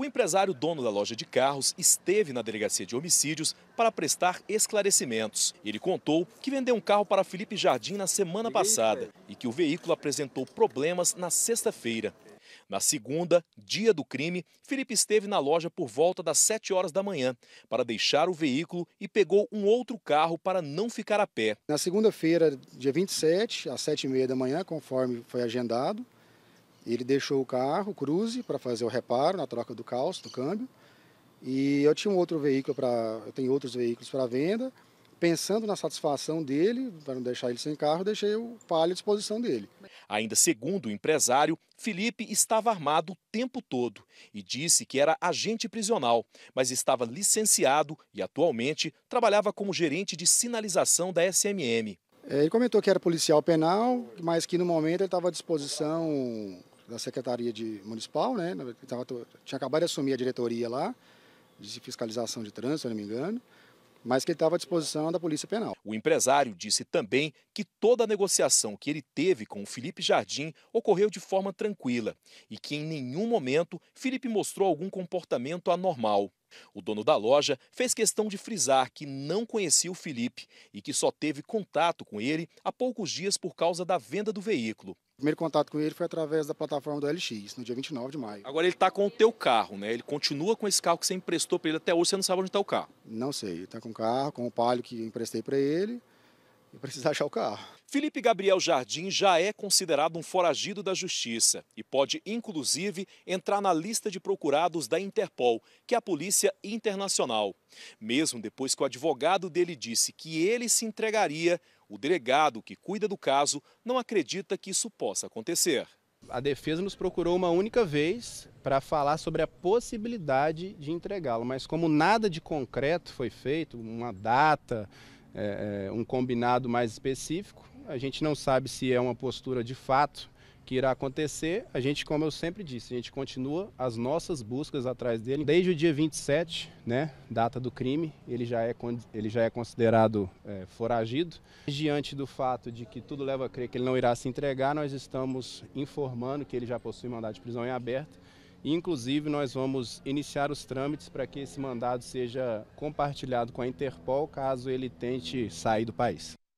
O empresário dono da loja de carros esteve na delegacia de homicídios para prestar esclarecimentos. Ele contou que vendeu um carro para Felipe Jardim na semana passada e que o veículo apresentou problemas na sexta-feira. Na segunda, dia do crime, Felipe esteve na loja por volta das 7 horas da manhã para deixar o veículo e pegou um outro carro para não ficar a pé. Na segunda-feira, dia 27, às 7h30 da manhã, conforme foi agendado, ele deixou o carro, o cruze, para fazer o reparo na troca do calço, do câmbio. E eu tinha um outro veículo para, eu tenho outros veículos para venda. Pensando na satisfação dele, para não deixar ele sem carro, deixei o palio à disposição dele. Ainda segundo o empresário, Felipe estava armado o tempo todo e disse que era agente prisional, mas estava licenciado e atualmente trabalhava como gerente de sinalização da SMM. É, ele comentou que era policial penal, mas que no momento ele estava à disposição da Secretaria de Municipal, né? Tava, tinha acabado de assumir a diretoria lá, de fiscalização de trânsito, se não me engano, mas que ele estava à disposição da Polícia Penal. O empresário disse também que toda a negociação que ele teve com o Felipe Jardim ocorreu de forma tranquila e que em nenhum momento Felipe mostrou algum comportamento anormal. O dono da loja fez questão de frisar que não conhecia o Felipe e que só teve contato com ele há poucos dias por causa da venda do veículo primeiro contato com ele foi através da plataforma do LX, no dia 29 de maio. Agora ele está com o teu carro, né? Ele continua com esse carro que você emprestou para ele até hoje, você não sabe onde está o carro. Não sei, está com o carro, com o palio que emprestei para ele e precisa achar o carro. Felipe Gabriel Jardim já é considerado um foragido da justiça e pode, inclusive, entrar na lista de procurados da Interpol, que é a polícia internacional. Mesmo depois que o advogado dele disse que ele se entregaria, o delegado que cuida do caso não acredita que isso possa acontecer. A defesa nos procurou uma única vez para falar sobre a possibilidade de entregá-lo, mas como nada de concreto foi feito, uma data, é, é um combinado mais específico, a gente não sabe se é uma postura de fato que irá acontecer. A gente, como eu sempre disse, a gente continua as nossas buscas atrás dele. Desde o dia 27, né, data do crime, ele já é, ele já é considerado é, foragido. Diante do fato de que tudo leva a crer que ele não irá se entregar, nós estamos informando que ele já possui mandado de prisão em aberto. inclusive, nós vamos iniciar os trâmites para que esse mandado seja compartilhado com a Interpol caso ele tente sair do país.